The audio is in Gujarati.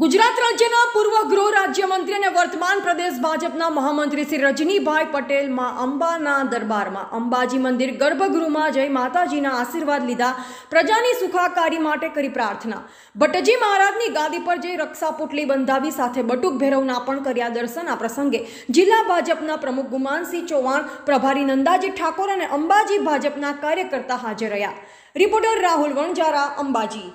ગુજરાત રાજ્યના પૂર્વ ગૃહ રાજ્યમંત્રી અને વર્તમાન પ્રદેશ ભાજપના મહામંત્રી શ્રી રજનીભાઈ પટેલ માં અંબાના દરબારમાં અંબાજી મંદિર ગર્ભગૃહમાં જઈ માતાજીના આશીર્વાદ લીધા પ્રજાની સુખાકારી માટે કરી પ્રાર્થના ભટ્ટજી મહારાજની ગાદી પર જઈ રક્ષા પોટલી બંધાવી સાથે બટુક ભેરવના પણ કર્યા દર્શન આ પ્રસંગે જિલ્લા ભાજપના પ્રમુખ ગુમાનસિંહ ચૌહાણ પ્રભારી નંદાજી ઠાકોર અને અંબાજી ભાજપના કાર્યકર્તા હાજર રહ્યા રિપોર્ટર રાહુલ વણજારા અંબાજી